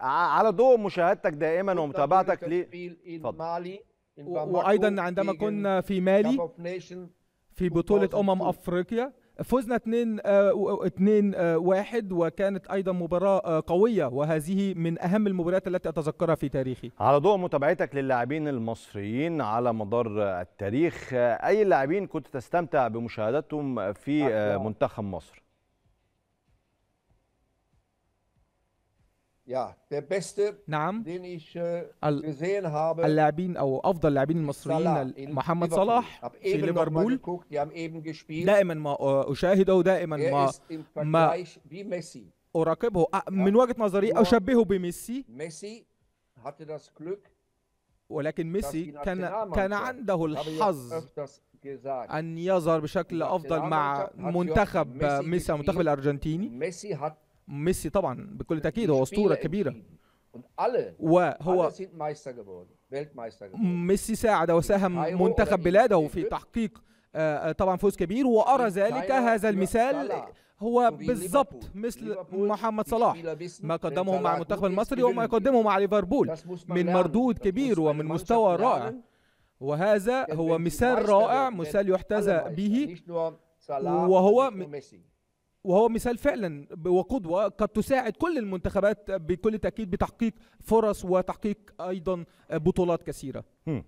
على ضوء مشاهدتك دائما ومتابعتك ل وايضا عندما كنا في مالي في بطوله امم افريقيا فزنا 2 2 1 وكانت ايضا مباراه آه، قويه وهذه من اهم المباريات التي اتذكرها في تاريخي. على ضوء متابعتك للاعبين المصريين على مدار التاريخ، آه، اي لاعبين كنت تستمتع بمشاهدتهم في آه، منتخب مصر؟ نعم اللاعبين او افضل اللاعبين المصريين محمد صلاح في ليفربول دائما ما آه، اشاهده دائما er ما ما اراقبه من وجهه نظري اشبهه بميسي ولكن ميسي كان كان عنده الحظ ان يظهر بشكل افضل مع منتخب ميسي منتخب الارجنتيني ميسي طبعا بكل تاكيد هو اسطوره كبيره وهو ميسي ساعد وساهم منتخب بلاده في تحقيق آه، آه، طبعا فوز كبير وارى ذلك هذا المثال هو بالضبط مثل محمد صلاح ما قدمه مع المنتخب المصري وما يقدمه مع ليفربول من مردود كبير ومن مستوى رائع وهذا هو مثال رائع مثال يحتذى به وهو وهو مثال فعلا وقدوة قد تساعد كل المنتخبات بكل تأكيد بتحقيق فرص وتحقيق أيضا بطولات كثيرة